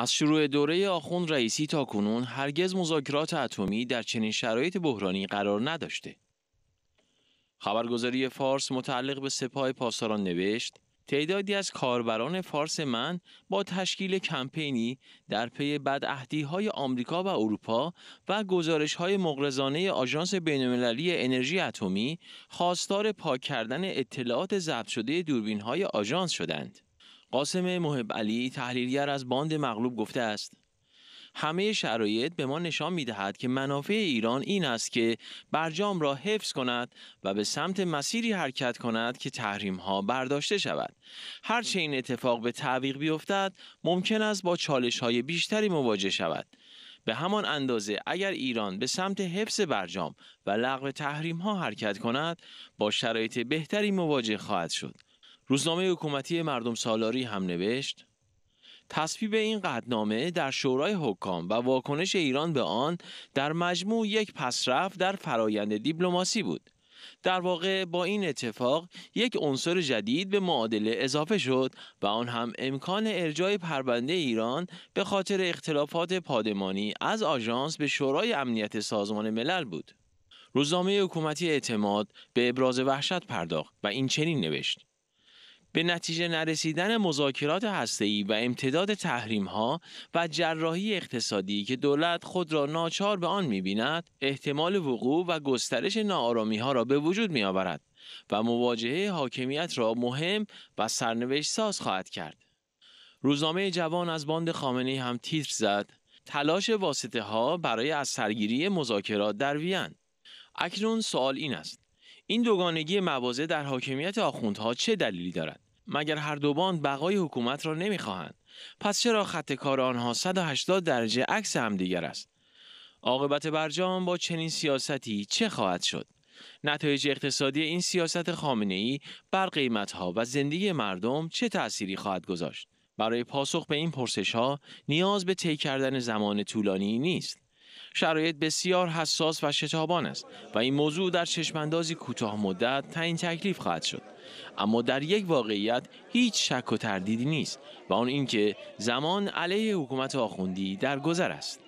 از شروع دوره آخوند رئیسی تا کنون هرگز مذاکرات اتمی در چنین شرایط بحرانی قرار نداشته. خبرگزاری فارس متعلق به سپاه پاسداران نوشت تعدادی از کاربران فارس من با تشکیل کمپینی در پی بدعهدی های آمریکا و اروپا و گزارش های مغرضانه آژانس بین‌المللی انرژی اتمی خواستار پاک کردن اطلاعات ضبط شده دوربین های آژانس شدند. قاسم محب علی تحلیلگر از باند مغلوب گفته است همه شرایط به ما نشان می دهد که منافع ایران این است که برجام را حفظ کند و به سمت مسیری حرکت کند که تحریم ها برداشته شود هرچه این اتفاق به تعویق بیفتد ممکن است با چالش های بیشتری مواجه شود به همان اندازه اگر ایران به سمت حفظ برجام و لغو تحریم ها حرکت کند با شرایط بهتری مواجه خواهد شد روزنامه حکومتی مردم سالاری هم نوشت تصویب این قدنامه در شورای حکام و واکنش ایران به آن در مجموع یک پسرفت در فرایند دیپلماسی بود در واقع با این اتفاق یک عنصر جدید به معادله اضافه شد و آن هم امکان ارجاع پرونده ایران به خاطر اختلافات پادمانی از آژانس به شورای امنیت سازمان ملل بود روزنامه حکومتی اعتماد به ابراز وحشت پرداخت و این چنین نوشت به نتیجه نرسیدن مذاکرات هسته‌ای و امتداد تحریم‌ها و جراحی اقتصادی که دولت خود را ناچار به آن می‌بیند، احتمال وقوع و گسترش ناآرامی‌ها را به وجود می‌آورد و مواجهه حاکمیت را مهم و سرنوشت ساز خواهد کرد. روزنامه جوان از باند خامنه‌ای هم تیتر زد: تلاش واسطه ها برای از سرگیری مذاکرات در وین. اکنون سوال این است: این دوگانگی موازه در حاکمیت آخوندها چه دلیلی دارد مگر هر دو باند بقای حکومت را نمیخواهند پس چرا خط کار آنها 180 درجه عکس همدیگر است عاقبت برجام با چنین سیاستی چه خواهد شد نتایج اقتصادی این سیاست خامنه ای بر قیمت ها و زندگی مردم چه تأثیری خواهد گذاشت برای پاسخ به این پرسش ها نیاز به طی کردن زمان طولانی نیست شرایط بسیار حساس و شتابان است و این موضوع در چشماندازی کوتاه مدت تعیین تکلیف خواهد شد اما در یک واقعیت هیچ شک و تردیدی نیست و آن اینکه زمان علیه حکومت آخوندی در گذر است